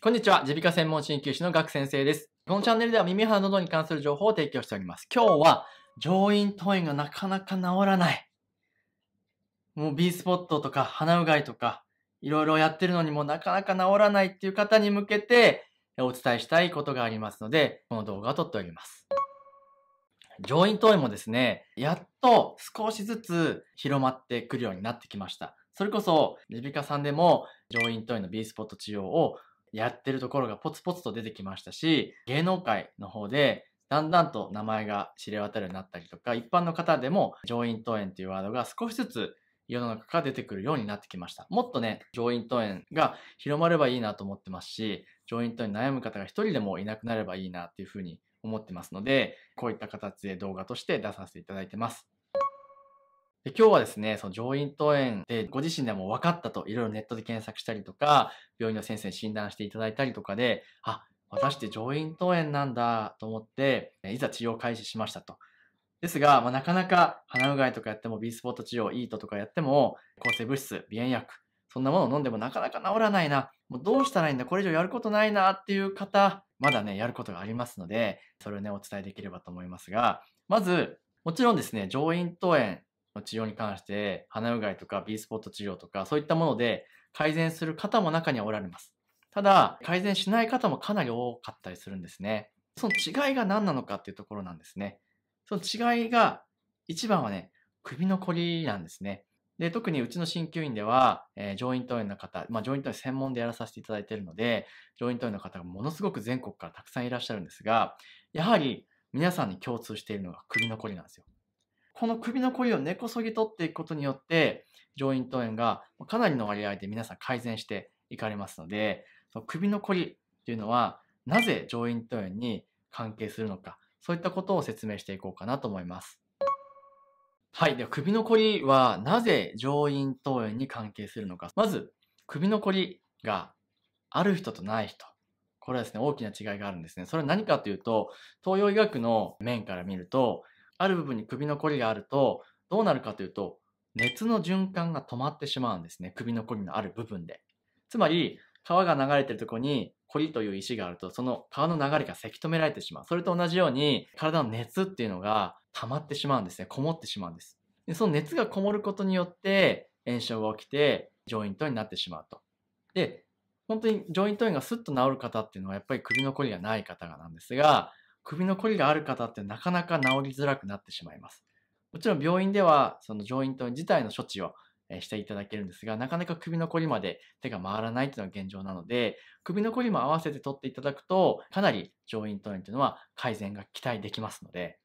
こんにちは。耳鼻科専門鍼灸師のガク先生です。このチャンネルでは耳鼻喉に関する情報を提供しております。今日は、上咽頭炎がなかなか治らない。もう B スポットとか鼻うがいとか、いろいろやってるのにもなかなか治らないっていう方に向けて、お伝えしたいことがありますので、この動画を撮っております。上咽頭炎もですね、やっと少しずつ広まってくるようになってきました。それこそ、耳鼻科さんでも上咽頭炎の B スポット治療をやってるところがポツポツと出てきましたし、芸能界の方でだんだんと名前が知れ渡るようになったりとか、一般の方でも上咽頭炎というワードが少しずつ世の中から出てくるようになってきました。もっとね、上院頭炎が広まればいいなと思ってますし、上院頭炎悩む方が一人でもいなくなればいいなっていうふうに思ってますので、こういった形で動画として出させていただいてます。で今日はですね、その上咽頭炎でご自身でも分かったといろいろネットで検索したりとか、病院の先生に診断していただいたりとかで、あ、私って上咽頭炎なんだと思って、いざ治療開始しましたと。ですが、まあ、なかなか鼻うがいとかやっても B スポット治療、イートとかやっても抗生物質、鼻炎薬、そんなものを飲んでもなかなか治らないな。もうどうしたらいいんだこれ以上やることないなっていう方、まだね、やることがありますので、それをね、お伝えできればと思いますが、まず、もちろんですね、上咽頭炎の治療に関して、鼻うがいとか B スポット治療とか、そういったもので改善する方も中にはおられます。ただ、改善しない方もかなり多かったりするんですね。その違いが何なのかっていうところなんですね。その違いが、一番はね、首のこりなんですね。で、特にうちの鍼灸院では、えー、上院頭炎の方、まあ、上院頭炎専門でやらさせていただいているので、上院頭炎の方がものすごく全国からたくさんいらっしゃるんですが、やはり皆さんに共通しているのが首のこりなんですよ。この首のこりを根こそぎ取っていくことによって、上咽頭炎がかなりの割合で皆さん改善していかれますので、その首のこりというのは、なぜ上咽頭炎に関係するのか、そういったことを説明していこうかなと思います。はい。では、首のこりはなぜ上咽頭炎に関係するのか。まず、首のこりがある人とない人。これはですね、大きな違いがあるんですね。それは何かというと、東洋医学の面から見ると、ある部分に首のこりがあると、どうなるかというと、熱の循環が止まってしまうんですね。首のこりのある部分で。つまり、川が流れてるとこに、コリという石があると、その川の流れがせき止められてしまう。それと同じように、体の熱っていうのが溜まってしまうんですね。こもってしまうんです。でその熱がこもることによって、炎症が起きて、ジョイントになってしまうと。で、本当にジョントイ炎がスッと治る方っていうのは、やっぱり首のこりがない方がなんですが、首のこりがある方ってなかなか治りづらくなってしまいます。もちろん病院では、その上院イ自体の処置をしていただけるんですが、なかなか首のこりまで手が回らないというのが現状なので、首のこりも合わせて取っていただくと、かなり上咽頭炎というのは改善が期待できますので、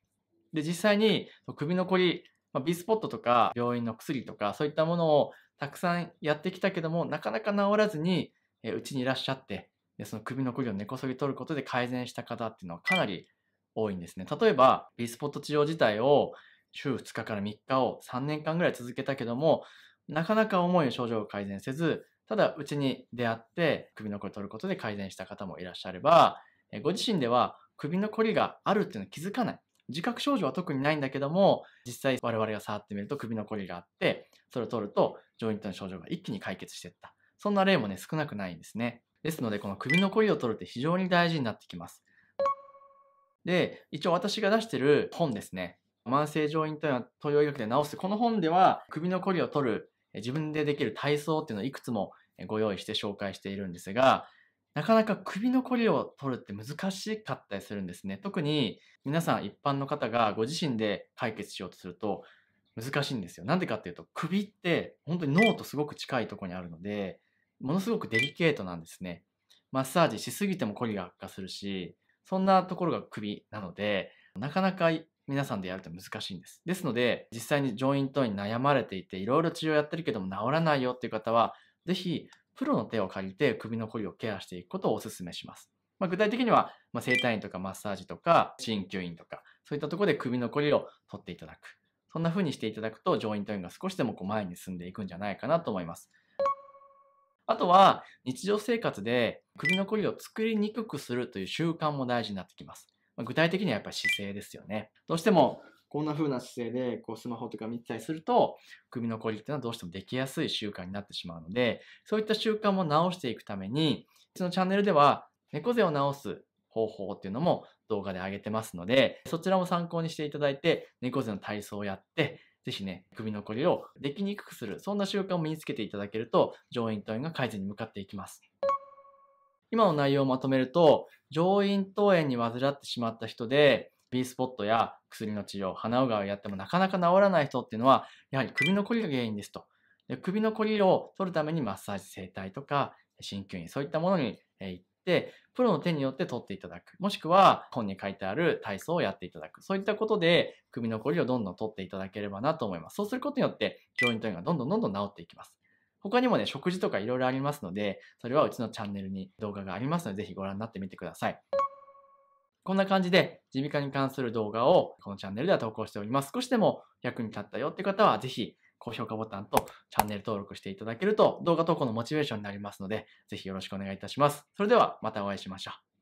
で、実際に首のこり、まあ、ビスポットとか病院の薬とかそういったものをたくさんやってきたけども、なかなか治らずに、うちにいらっしゃって、で、その首のこりを根こそぎ取ることで改善した方っていうのはかなり多いんですね。例えば、B スポット治療自体を週2日から3日を3年間ぐらい続けたけども、なかなか重い症状を改善せず、ただうちに出会って首のこりを取ることで改善した方もいらっしゃれば、ご自身では首のこりがあるっていうのは気づかない。自覚症状は特にないんだけども、実際我々が触ってみると首のこりがあって、それを取ると、ジョイントの症状が一気に解決していった。そんな例もね、少なくないんですね。ですので、この首のこりを取るって非常に大事になってきます。で、一応私が出してる本ですね。慢性上咽頭のは東洋医学で治す。この本では、首のこりを取る、自分でできる体操っていうのをいくつもご用意して紹介しているんですが、なかなか首のこりを取るって難しかったりするんですね。特に皆さん一般の方がご自身で解決しようとすると難しいんですよ。なんでかっていうと首って本当に脳とすごく近いとこにあるのでものすごくデリケートなんですね。マッサージしすぎてもこりが悪化するし、そんなところが首なので、なかなか皆さんでやると難しいんです。ですので、実際に上ントに悩まれていて、いろいろ治療やってるけども治らないよっていう方は、ぜひ、プロの手を借りて首のこりをケアしていくことをお勧めします。まあ、具体的には、まあ、整体院とかマッサージとか、鍼灸院とか、そういったところで首のこりを取っていただく。そんな風にしていただくと、上咽頭院が少しでもこう前に進んでいくんじゃないかなと思います。あとは、日常生活で首のこりを作りにくくするという習慣も大事になってきます。具体的にはやっぱり姿勢ですよね。どうしても、こんな風な姿勢でこうスマホとか見てたりすると、首のこりっていうのはどうしてもできやすい習慣になってしまうので、そういった習慣も直していくために、うちのチャンネルでは、猫背を直す方法っていうのも動画で上げてますので、そちらも参考にしていただいて、猫背の体操をやって、ぜひね、首のこりをできにくくする、そんな習慣を身につけていただけると、上咽頭炎が改善に向かっていきます。今の内容をまとめると、上咽頭炎に患ってしまった人で、B スポットや薬の治療、鼻うがいをやってもなかなか治らない人っていうのは、やはり首のこりが原因ですと。で首のこりを取るためにマッサージ整体とか、鍼灸院、そういったものに行っ、プロの手によって取っていただく。もしくは、本に書いてある体操をやっていただく。そういったことで、首のこりをどんどん取っていただければなと思います。そうすることによって、ジョイントがどんどんどんどん治っていきます。他にもね、食事とかいろいろありますので、それはうちのチャンネルに動画がありますので、ぜひご覧になってみてください。こんな感じで、耳鼻科に関する動画をこのチャンネルでは投稿しております。少しでも役に立ったよって方は、ぜひ高評価ボタンとチャンネル登録していただけると動画投稿のモチベーションになりますので、ぜひよろしくお願いいたします。それではまたお会いしましょう。